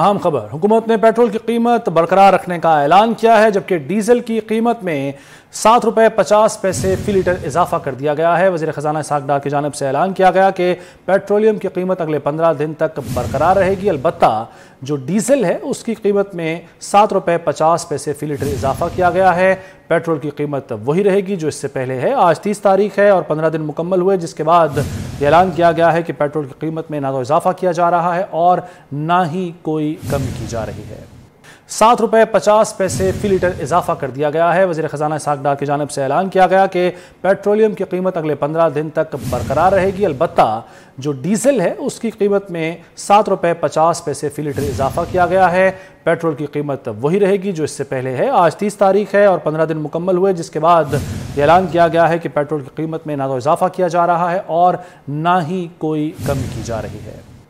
अहम खबर हुकूमत ने पेट्रोल की कीमत बरकरार रखने का ऐलान किया है जबकि डीजल की कीमत में सात रुपये पचास पैसे फी लीटर इजाफा कर दिया गया है वजी खजाना साग डार की जानब से ऐलान किया गया कि पेट्रोलियम की कीमत अगले पंद्रह दिन तक बरकरार रहेगी अलबत् जो डीजल है उसकी कीमत में सात रुपये पचास पैसे फी लीटर इजाफा किया गया है पेट्रोल की कीमत वही रहेगी जो इससे पहले है आज तीस तारीख है और पंद्रह दिन मुकम्मल हुए जिसके बाद ये ऐलान किया गया है कि पेट्रोल की कीमत में ना तो इजाफा किया जा रहा है और ना ही कोई कमी की जा रही है सात रुपये पचास पैसे फी लीटर इजाफा कर दिया गया है वजी खजाना इसहाक डार की जानब से ऐलान किया गया कि पेट्रोलियम की कीमत अगले पंद्रह दिन तक बरकरार रहेगी अलबत् जो डीजल है उसकी कीमत में सात रुपये पचास पैसे फी लीटर इजाफा किया गया है पेट्रोल की कीमत वही रहेगी जो इससे पहले है आज तीस तारीख है और पंद्रह दिन मुकम्मल हुए जिसके बाद ऐलान किया गया है कि पेट्रोल की कीमत में ना तो इजाफा किया जा रहा है और ना ही कोई कमी की जा रही है